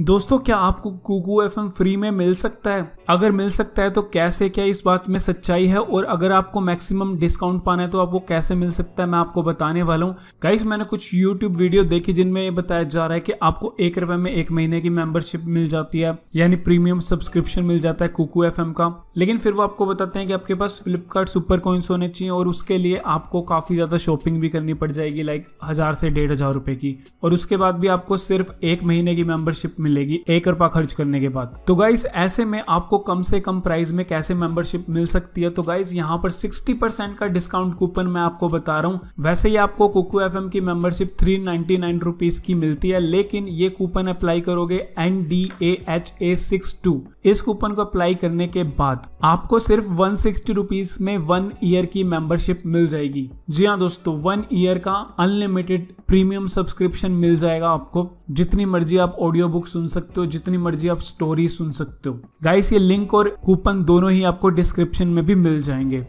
दोस्तों क्या आपको कुकू एफ फ्री में मिल सकता है अगर मिल सकता है तो कैसे क्या इस बात में सच्चाई है और अगर आपको मैक्सिमम डिस्काउंट पाना है तो आपको कैसे मिल सकता है मैं आपको बताने वाला हूँ गाइस मैंने कुछ यूट्यूब वीडियो देखी जिनमें ये बताया जा रहा है कि आपको एक रुपए में एक महीने की मेंबरशिप मिल जाती है यानी प्रीमियम सब्सक्रिप्शन मिल जाता है कुकू एफ का लेकिन फिर वो आपको बताते हैं कि आपके पास फ्लिपकार्ट सुपर कॉइन्स होने चाहिए और उसके लिए आपको काफी ज्यादा शॉपिंग भी करनी पड़ जाएगी लाइक हजार से डेढ़ हजार रुपए की और उसके बाद भी आपको सिर्फ एक महीने की मेंबरशिप मिलेगी एक रुपया खर्च करने के बाद तो गाइस ऐसे में आपको आपको कम से कम प्राइस में कैसे मेंबरशिप मिल सकती है तो गाइज यहाँ पर 60% का डिस्काउंट कूपन मैं आपको बता रहा हूँ वैसे ही आपको कुकू एफ की मेंबरशिप थ्री नाइनटी की मिलती है लेकिन ये कूपन अप्लाई करोगे N D A H A six two इस कूपन को अप्लाई करने के बाद आपको सिर्फ वन सिक्सटी में वन ईयर की मेंबरशिप मिल जाएगी जी हाँ दोस्तों वन ईयर का अनलिमिटेड प्रीमियम सब्सक्रिप्शन मिल जाएगा आपको जितनी मर्जी आप ऑडियो बुक सुन सकते हो जितनी मर्जी आप स्टोरी सुन सकते हो गाइस ये लिंक और कूपन दोनों ही आपको डिस्क्रिप्शन में भी मिल जाएंगे